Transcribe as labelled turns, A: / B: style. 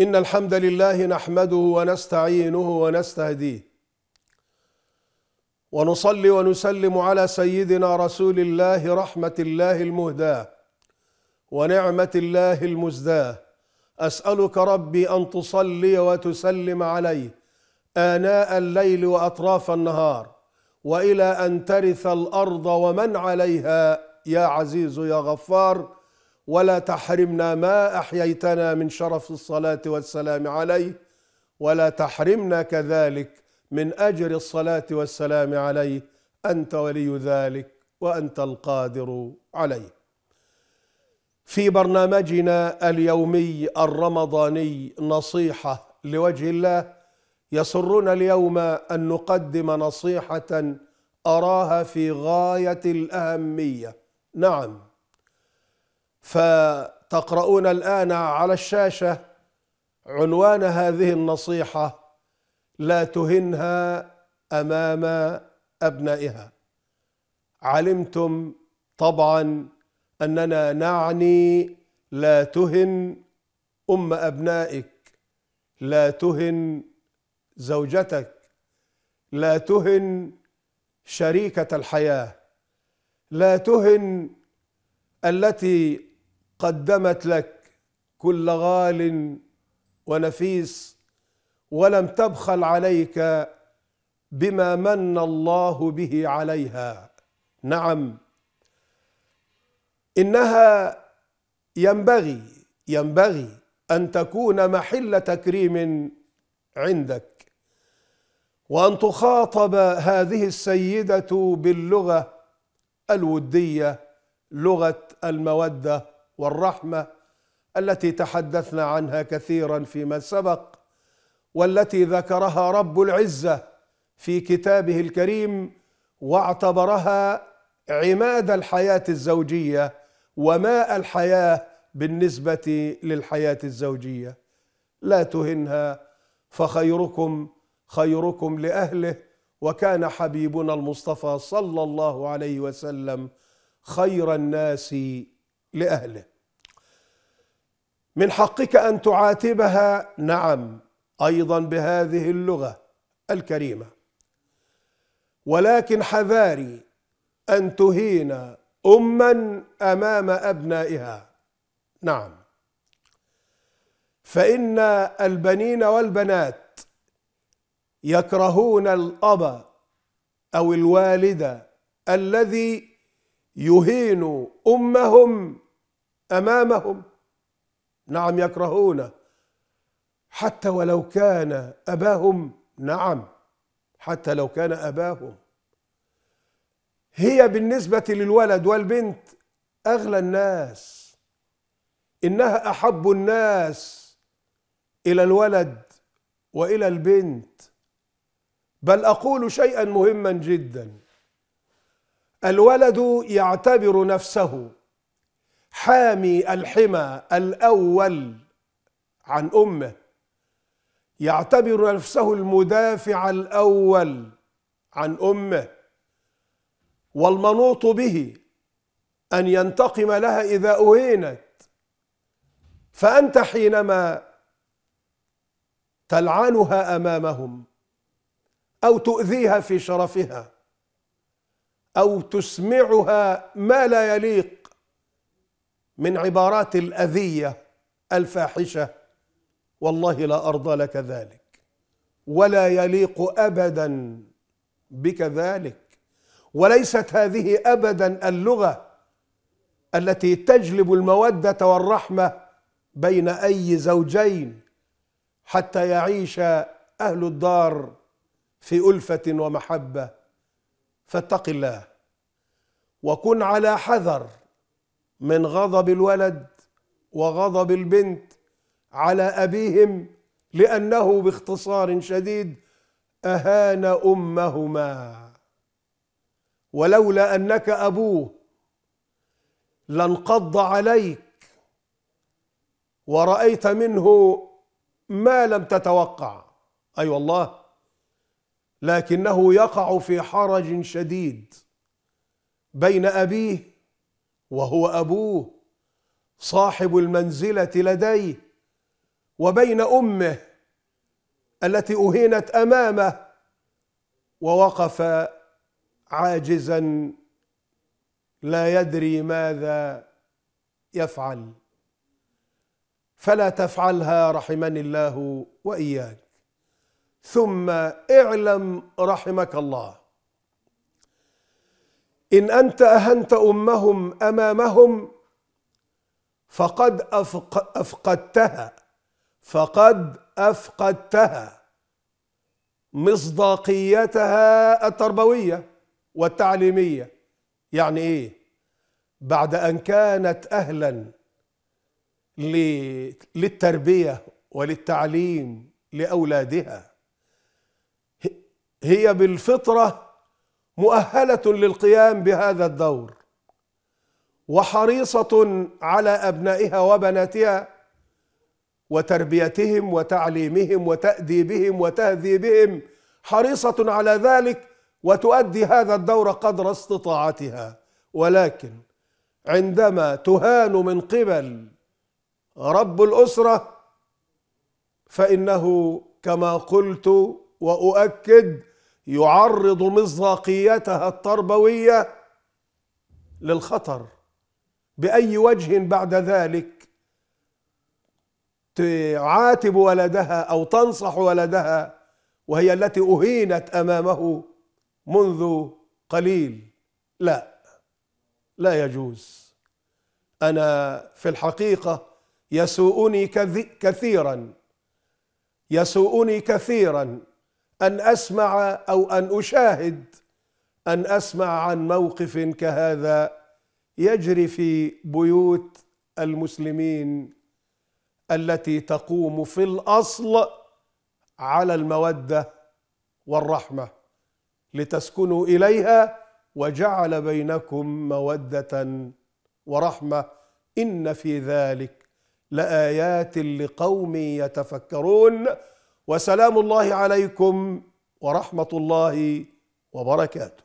A: إن الحمد لله نحمده ونستعينه ونستهديه ونصلي ونسلم على سيدنا رسول الله رحمة الله المهداة ونعمة الله المزداة أسألك ربي أن تصلي وتسلم عليه آناء الليل وأطراف النهار وإلى أن ترث الأرض ومن عليها يا عزيز يا غفار ولا تحرمنا ما احييتنا من شرف الصلاه والسلام عليه ولا تحرمنا كذلك من اجر الصلاه والسلام عليه انت ولي ذلك وانت القادر عليه في برنامجنا اليومي الرمضاني نصيحه لوجه الله يسرنا اليوم ان نقدم نصيحه اراها في غايه الاهميه نعم فتقرؤون الآن على الشاشة عنوان هذه النصيحة لا تهنها أمام أبنائها علمتم طبعا أننا نعني لا تهن أم أبنائك لا تهن زوجتك لا تهن شريكة الحياة لا تهن التي قدمت لك كل غال ونفيس ولم تبخل عليك بما من الله به عليها نعم انها ينبغي ينبغي ان تكون محل تكريم عندك وان تخاطب هذه السيده باللغه الوديه لغه الموده والرحمه التي تحدثنا عنها كثيرا فيما سبق والتي ذكرها رب العزه في كتابه الكريم واعتبرها عماد الحياه الزوجيه وماء الحياه بالنسبه للحياه الزوجيه لا تهنها فخيركم خيركم لاهله وكان حبيبنا المصطفى صلى الله عليه وسلم خير الناس لأهله من حقك أن تعاتبها نعم أيضا بهذه اللغة الكريمة ولكن حذاري أن تهين أما أمام أبنائها نعم فإن البنين والبنات يكرهون الأب أو الوالد الذي يهين أمهم امامهم نعم يكرهونه حتى ولو كان اباهم نعم حتى لو كان اباهم هي بالنسبه للولد والبنت اغلى الناس انها احب الناس الى الولد والى البنت بل اقول شيئا مهما جدا الولد يعتبر نفسه حامي الحمى الأول عن أمه يعتبر نفسه المدافع الأول عن أمه والمنوط به أن ينتقم لها إذا أهينت فأنت حينما تلعنها أمامهم أو تؤذيها في شرفها أو تسمعها ما لا يليق من عبارات الاذيه الفاحشه والله لا ارضى لك ذلك ولا يليق ابدا بك ذلك وليست هذه ابدا اللغه التي تجلب الموده والرحمه بين اي زوجين حتى يعيش اهل الدار في الفه ومحبه فاتق الله وكن على حذر من غضب الولد وغضب البنت على أبيهم لأنه باختصار شديد أهان أمهما ولولا أنك أبوه لانقض عليك ورأيت منه ما لم تتوقع أي أيوة والله لكنه يقع في حرج شديد بين أبيه وهو ابوه صاحب المنزله لديه وبين امه التي اهينت امامه ووقف عاجزا لا يدري ماذا يفعل فلا تفعلها رحمني الله واياك ثم اعلم رحمك الله إن أنت أهنت أمهم أمامهم فقد أفق أفقدتها فقد أفقدتها مصداقيتها التربوية والتعليمية يعني إيه؟ بعد أن كانت أهلا للتربية وللتعليم لأولادها هي بالفطرة مؤهله للقيام بهذا الدور وحريصه على ابنائها وبناتها وتربيتهم وتعليمهم وتاديبهم وتهذيبهم حريصه على ذلك وتؤدي هذا الدور قدر استطاعتها ولكن عندما تهان من قبل رب الاسره فانه كما قلت واؤكد يعرض مصداقيتها التربويه للخطر باي وجه بعد ذلك تعاتب ولدها او تنصح ولدها وهي التي اهينت امامه منذ قليل لا لا يجوز انا في الحقيقه يسوءني كثيرا يسوءني كثيرا أن أسمع أو أن أشاهد أن أسمع عن موقف كهذا يجري في بيوت المسلمين التي تقوم في الأصل على المودة والرحمة لتسكنوا إليها وجعل بينكم مودة ورحمة إن في ذلك لآيات لقوم يتفكرون وسلام الله عليكم ورحمه الله وبركاته